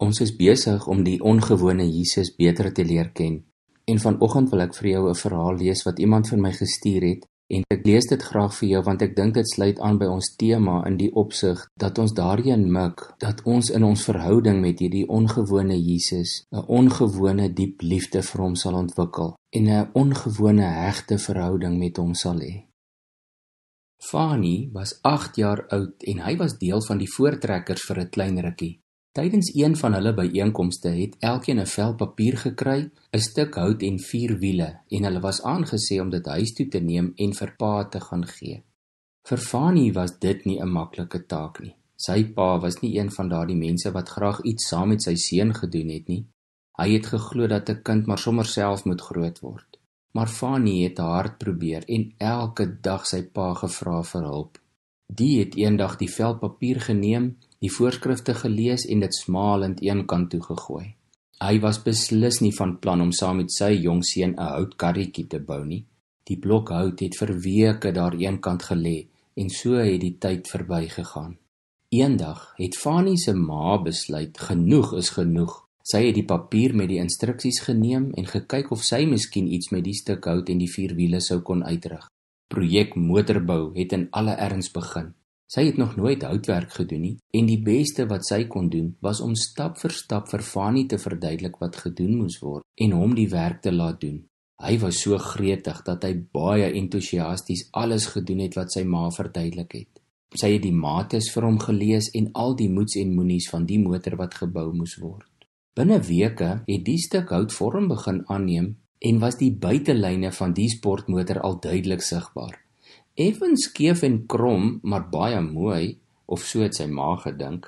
Ons is besig om die ongewone Jesus beter te leer ken. En vanoggend wil ek vir jou 'n verhaal lees wat iemand vir my gestuur het en ek lees dit graag vir jou want ek dink dit sluit aan by ons tema in die opsig dat ons daarheen mik dat ons in ons verhouding met hierdie ongewone Jesus 'n ongewone diep liefde vir hom sal ontwikkel en 'n ongewone hegte verhouding met hom sal hê. Fanny was 8 jaar oud en hy was deel van die voortrekkers vir 'n klein rukkie. Tydens een van hulle byeenkomste het elkeen 'n vel papier gekry, 'n stuk hout en vier wiele, en hulle was aangesê om dit huis toe te neem en vir pa te gaan gee. Vir Fanie was dit nie 'n maklike taak nie. Sy pa was nie een van daardie mense wat graag iets saam met sy seun gedoen het nie. Hy het geglo dat 'n kind maar sommer self moet groot word. Maar Fanie het hard probeer en elke dag sy pa gevra vir hulp. Die het eendag die vel papier geneem die voorskrifte gelees en dit smalend een kant toe gegooi. Hy was beslis nie van plan om saam met sy jong seun 'n houtkarretjie te bou nie. Die blok hout het vir weke daar een kant gelê en so het die tyd verbygegaan. Eendag het Fanie se ma besluit genoeg is genoeg. Sy het die papier met die instruksies geneem en gekyk of sy miskien iets met die stuk hout en die vier wiele sou kon uitrig. Projek motorbou het in alle erns begin. Sy het nog nooit houtwerk gedoen nie en die beste wat sy kon doen was om stap vir stap vir Fanny te verduidelik wat gedoen moes word en hom die werk te laat doen. Hy was so gretig dat hy baie entoesiasties alles gedoen het wat sy ma verduidelik het. Sy het die mates vir hom gelees en al die moets en moenies van die motor wat gebou moes word. Binne weke het die stuk hout vorm begin aanneem en was die buitelyne van die sportmotor al duidelik sigbaar effens skeef en krom, maar baie mooi, of so het sy ma gedink.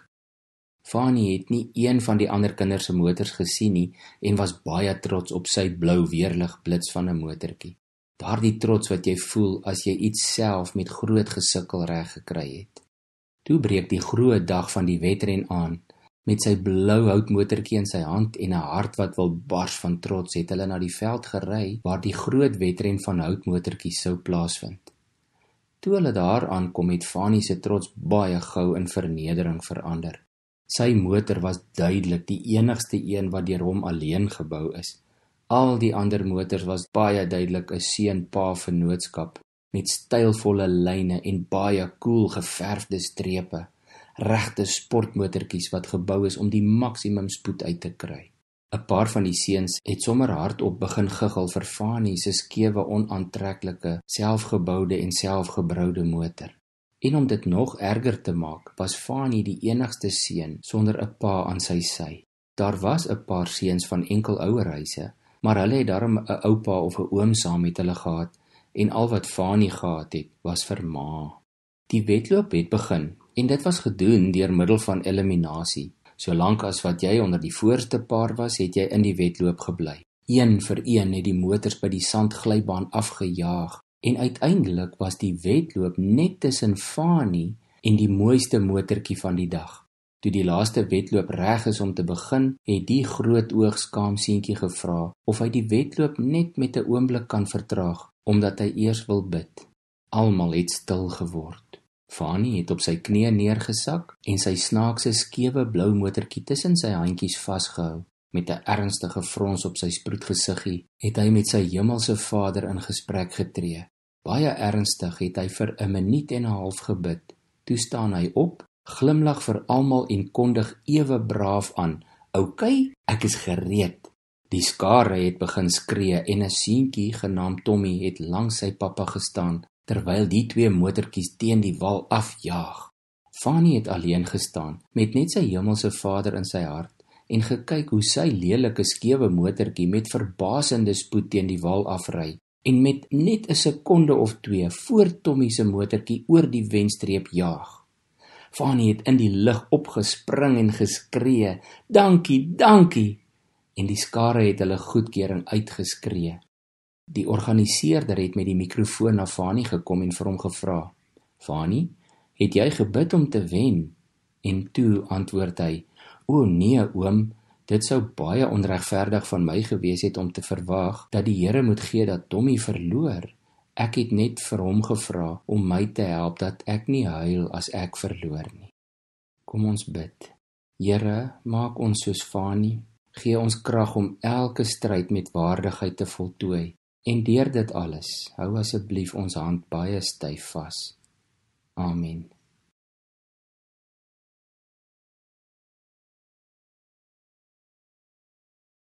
Fanny het nie een van die ander kinders se motors gesien nie en was baie trots op sy blou weerlig blits van 'n motertjie. Daardie trots wat jy voel as jy iets self met groot gesukkel reg gekry het. Toe breek die groot dag van die wedren aan. Met sy blou houtmotertjie in sy hand en 'n hart wat wil bars van trots, het hulle na die veld gery waar die groot wedren van houtmotertjies sou plaasvind. Toe hulle daar aankom het Fani se trots baie gou in vernedering verander. Sy motor was duidelik die enigste een wat deur hom alleen gebou is. Al die ander motors was baie duidelik 'n seunpa vennootskap met stylvolle lyne en baie cool geverfde strepe, regte sportmotortjies wat gebou is om die maksimum spoed uit te kry. 'n Paar van die seuns het sommer hardop begin giggel vir Fanie se skewe, onaantreklike, selfgeboude en selfgebroude motor. En om dit nog erger te maak, was Fanie die enigste seun sonder 'n pa aan sy sy. Daar was 'n paar seuns van enkelouerhuise, maar hulle het darm 'n oupa of 'n oom saam met hulle gehad en al wat Fanie gehad het, was vir ma. Die wedloop het begin en dit was gedoen deur middel van eliminasie. Solank as wat jy onder die voorste paar was, het jy in die wedloop gebly. Een vir een het die motors by die sandglybaan afgejaag en uiteindelik was die wedloop net tussen Fani en die mooiste motortjie van die dag. Toe die laaste wedloop reg is om te begin, het die groot oogskaam seentjie gevra of hy die wedloop net met 'n oomblik kan vertraag omdat hy eers wil bid. Almal het stil geword. Fani het op sy knieë neergesak en sy snaakse skewe blou motertjie tussen sy handjies vasgehou. Met 'n ernstige frons op sy sproetgesiggie het hy met sy hemelse Vader in gesprek getree. Baie ernstig het hy vir 'n minuut en 'n half gebid. Toe staan hy op, glimlag vir almal en kondig ewe braaf aan: "Oké, okay, ek is gereed." Die skare het begin skree en 'n seentjie genaamd Tommy het langs sy pappa gestaan terwyl die twee motortjies teen die wal afjaag. Fanny het alleen gestaan met net sy hemelse Vader in sy hart en gekyk hoe sy lelike skewe motortjie met verbasende spoed teen die wal afry en met net 'n sekonde of 2 voor Tommy se motortjie oor die wenstreep jaag. Fanny het in die lug opgespring en geskree: "Dankie, dankie!" en die skare het hulle goedkeuring uitgeskree. Die organiseerder het met die mikrofoon na Fani gekom en vir hom gevra: "Fani, het jy gebid om te wen?" En toe antwoord hy: "O nee, oom, dit sou baie onregverdig van my gewees het om te verwag dat die Here moet gee dat Tommy verloor. Ek het net vir hom gevra om my te help dat ek nie huil as ek verloor nie." Kom ons bid. Here, maak ons soos Fani, gee ons krag om elke stryd met waardigheid te voltooi. En deur dit alles, hou asseblief ons hand baie styf vas. Amen.